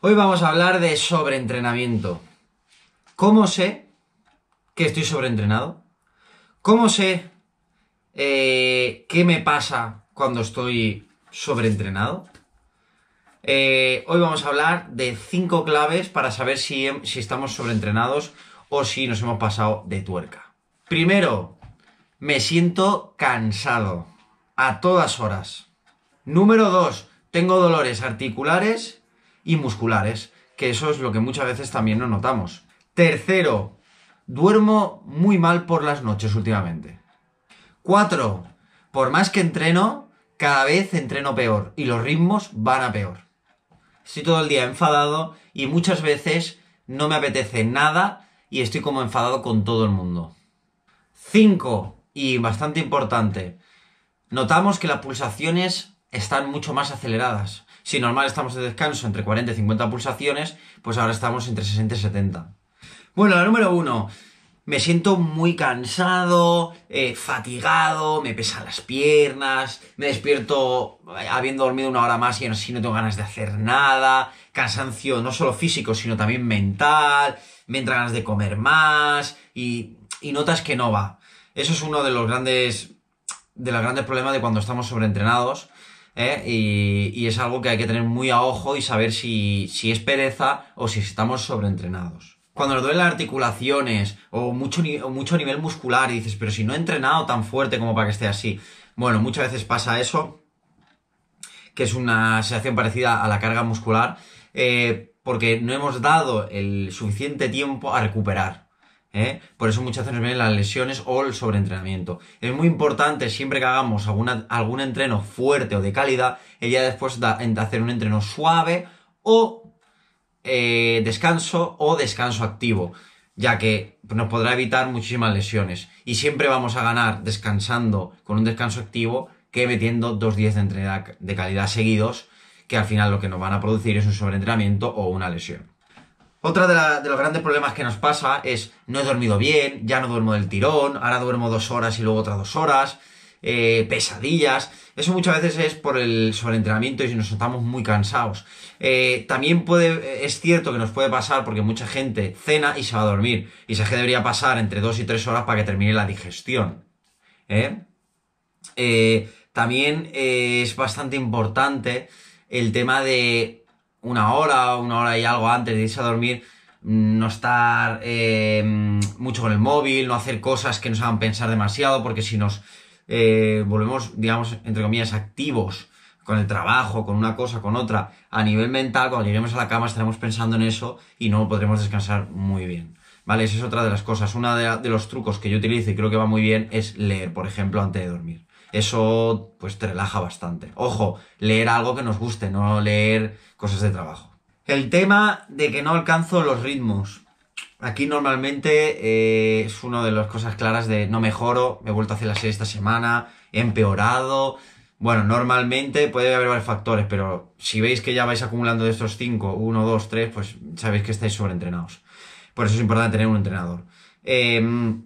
Hoy vamos a hablar de sobreentrenamiento. ¿Cómo sé que estoy sobreentrenado? ¿Cómo sé eh, qué me pasa cuando estoy sobreentrenado? Eh, hoy vamos a hablar de cinco claves para saber si, si estamos sobreentrenados o si nos hemos pasado de tuerca. Primero, me siento cansado a todas horas. Número dos, tengo dolores articulares y musculares, que eso es lo que muchas veces también no notamos. Tercero, duermo muy mal por las noches últimamente. Cuatro, por más que entreno, cada vez entreno peor y los ritmos van a peor. Estoy todo el día enfadado y muchas veces no me apetece nada y estoy como enfadado con todo el mundo. Cinco, y bastante importante, notamos que las pulsaciones están mucho más aceleradas. Si normal estamos de descanso entre 40 y 50 pulsaciones, pues ahora estamos entre 60 y 70. Bueno, la número uno, Me siento muy cansado, eh, fatigado, me pesan las piernas, me despierto eh, habiendo dormido una hora más y así no tengo ganas de hacer nada, cansancio no solo físico, sino también mental, me entra ganas de comer más y, y notas que no va. Eso es uno de los grandes de los grandes problemas de cuando estamos sobreentrenados ¿eh? Y, es algo que hay que tener muy a ojo y saber si, es pereza o si estamos sobreentrenados. Cuando nos duelen las articulaciones o mucho, mucho nivel muscular y dices, pero si no he entrenado tan fuerte como para que esté así. Bueno, muchas veces pasa eso, que es una sensación parecida a la carga muscular, eh, porque no hemos dado el suficiente tiempo a recuperar. ¿eh? Por eso muchas veces nos vienen las lesiones o el sobreentrenamiento. Es muy importante siempre que hagamos algún entreno fuerte o de calidad, ella después de hacer un entreno suave o eh, descanso o descanso activo, ya que nos podrá evitar muchísimas lesiones. Y siempre vamos a ganar descansando con un descanso activo que metiendo dos días de, de calidad seguidos, que al final lo que nos van a producir es un sobreentrenamiento o una lesión. Otra de, los grandes problemas que nos pasa es no he dormido bien, ya no duermo del tirón, ahora duermo dos horas y luego otras dos horas, eh, pesadillas. Eso muchas veces es por el sobreentrenamiento y si nos sentamos muy cansados. Eh, también puede, eh, es cierto que nos puede pasar porque mucha gente cena y se va a dormir. Y se que debería pasar entre dos y tres horas para que termine la digestión. también es bastante importante el tema de una hora, o una hora y algo antes de irse a dormir, no estar eh, mucho con el móvil, no hacer cosas que nos hagan pensar demasiado, porque si nos eh, volvemos, digamos, entre comillas, activos con el trabajo, con una cosa, con otra, a nivel mental, cuando lleguemos a la cama estaremos pensando en eso y no podremos descansar muy bien. ¿Vale? Esa es otra de las cosas. Uno de los trucos que yo utilizo y creo que va muy bien es leer, por ejemplo, antes de dormir eso pues te relaja bastante. Ojo, leer algo que nos guste, no leer cosas de trabajo. El tema de que no alcanzo los ritmos. Aquí normalmente eh, es una de las cosas claras de no mejoro, me he vuelto a hacer la serie esta semana, he empeorado. Bueno, normalmente puede haber varios factores, pero si veis que ya vais acumulando de estos 5, 1, 2, 3, pues sabéis que estáis sobreentrenados. Por eso es importante tener un entrenador. Em,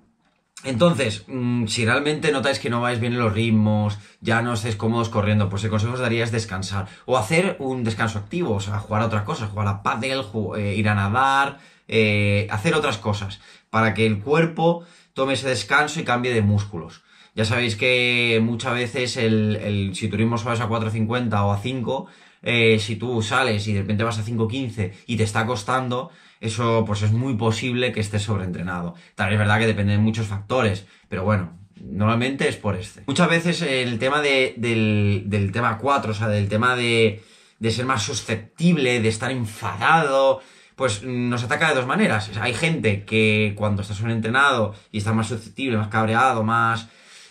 entonces, mm, si realmente notáis que no vais bien en los ritmos, ya no estáis cómodos corriendo, pues el consejo os daría es descansar. O hacer un descanso activo, o sea, jugar a otras cosas, jugar a pádel, eh, ir a nadar, eh, hacer otras cosas, para que el cuerpo tome ese descanso y cambie de músculos. Ya sabéis que muchas veces el, si tu ritmo subes a 4.50 o a 5, eh, si tú sales y de repente vas a 5.15 y te está costando, eso pues es muy posible que esté sobreentrenado. Tal vez es verdad que depende de muchos factores, pero bueno, normalmente es por este. Muchas veces el tema de, del, tema 4, o sea, del tema de, de ser más susceptible, de estar enfadado, pues nos ataca de dos maneras. hay gente que cuando está sobreentrenado y está más susceptible, más cabreado, más...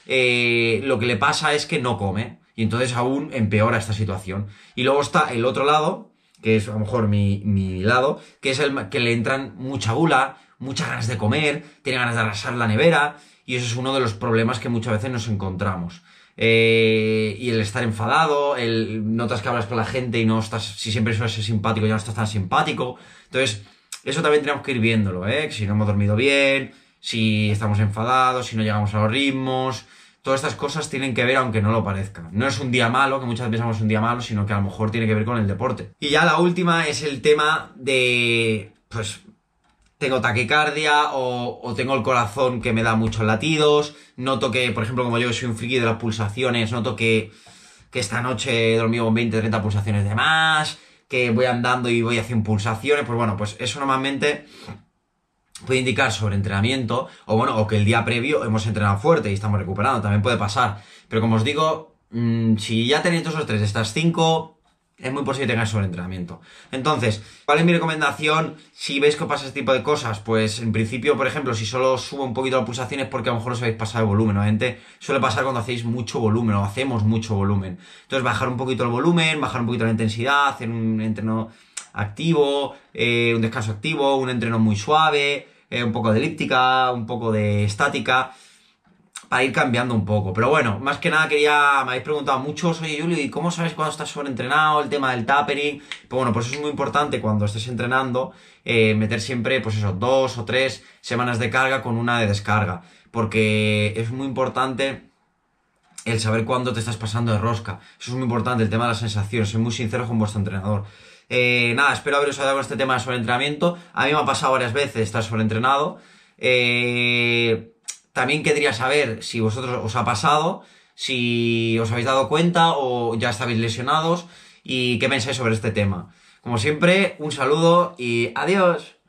Eh, lo que le pasa es que no come. Y entonces aún empeora esta situación. Y luego está el otro lado, que es a lo mejor mi, lado, que es el que le entran mucha gula, muchas ganas de comer, tiene ganas de arrasar la nevera, y eso es uno de los problemas que muchas veces nos encontramos. Eh, y el estar enfadado, el notas que hablas con la gente y no estás, si siempre sueles ser simpático, ya no estás tan simpático. Entonces, eso también tenemos que ir viéndolo, ¿eh? Si no hemos dormido bien, si estamos enfadados, si no llegamos a los ritmos, todas estas cosas tienen que ver aunque no lo parezca. No es un día malo, que muchas veces pensamos es un día malo, sino que a lo mejor tiene que ver con el deporte. Y ya la última es el tema de, pues, tengo taquicardia o, tengo el corazón que me da muchos latidos, noto que, por ejemplo, como yo soy un friki de las pulsaciones, noto que, que esta noche he dormido con 20, 30 pulsaciones de más, que voy andando y voy haciendo pulsaciones, pues bueno, pues eso normalmente puede indicar sobre entrenamiento o bueno, o que el día previo hemos entrenado fuerte y estamos recuperando, también puede pasar. Pero como os digo, mm, si ya tenéis todos esos tres, estas cinco, es muy posible que tengáis sobreentrenamiento. Entonces, ¿cuál es mi recomendación? Si veis que pasa este tipo de cosas, pues en principio, por ejemplo, si solo subo un poquito las pulsaciones porque a lo mejor os habéis pasado el volumen. Obviamente suele pasar cuando hacéis mucho volumen o hacemos mucho volumen. Entonces, bajar un poquito el volumen, bajar un poquito la intensidad, hacer un entreno activo, eh, un descanso activo, un entreno muy suave, eh, un poco de elíptica, un poco de estática, para ir cambiando un poco. Pero bueno, más que nada quería, me habéis preguntado mucho, oye Julio, ¿y cómo sabes cuando estás sobreentrenado? El tema del tapering. Pues bueno, pues eso es muy importante cuando estés entrenando eh, meter siempre, pues eso, dos o tres semanas de carga con una de descarga. Porque es muy importante el saber cuándo te estás pasando de rosca. Eso es muy importante, el tema de las sensaciones. Soy muy sincero con vuestro entrenador. Eh, nada, espero haberos ayudado con este tema de sobreentrenamiento. A mí me ha pasado varias veces estar sobreentrenado. Eh, también querría saber si vosotros os ha pasado, si os habéis dado cuenta o ya estabais lesionados y qué pensáis sobre este tema. Como siempre, un saludo y adiós.